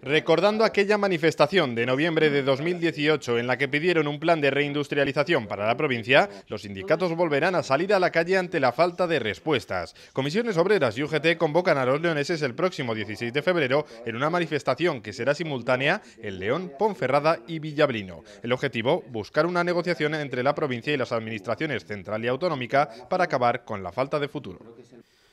Recordando aquella manifestación de noviembre de 2018 en la que pidieron un plan de reindustrialización para la provincia, los sindicatos volverán a salir a la calle ante la falta de respuestas. Comisiones Obreras y UGT convocan a los leoneses el próximo 16 de febrero en una manifestación que será simultánea en León, Ponferrada y Villabrino. El objetivo, buscar una negociación entre la provincia y las administraciones central y autonómica para acabar con la falta de futuro.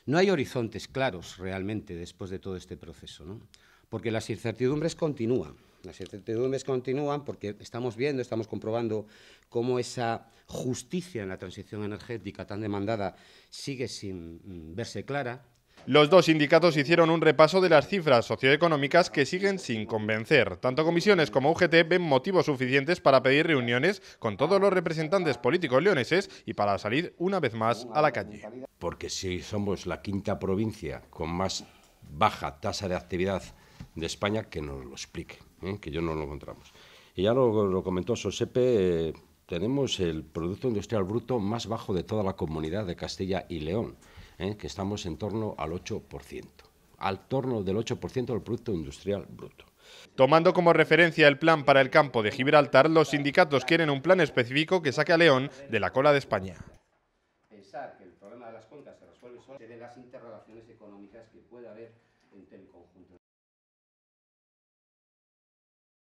No hay horizontes claros realmente después de todo este proceso, porque las incertidumbres continúan. Las incertidumbres continúan porque estamos viendo, estamos comprobando cómo esa justicia en la transición energética tan demandada sigue sin mm, verse clara, los dos sindicatos hicieron un repaso de las cifras socioeconómicas que siguen sin convencer. Tanto comisiones como UGT ven motivos suficientes para pedir reuniones con todos los representantes políticos leoneses y para salir una vez más a la calle. Porque si somos la quinta provincia con más baja tasa de actividad de España, que nos lo explique, ¿eh? que yo no lo encontramos. Y ya lo, comentó Sosepe, eh, tenemos el Producto Industrial Bruto más bajo de toda la comunidad de Castilla y León. ¿eh? que estamos en torno al 8%, al torno del 8% del Producto Industrial Bruto. Tomando como referencia el plan para el campo de Gibraltar, los sindicatos quieren un plan específico que saque a León de la cola de España. Pensar que el problema de las se resuelve solo las interrelaciones económicas que puede haber entre el conjunto.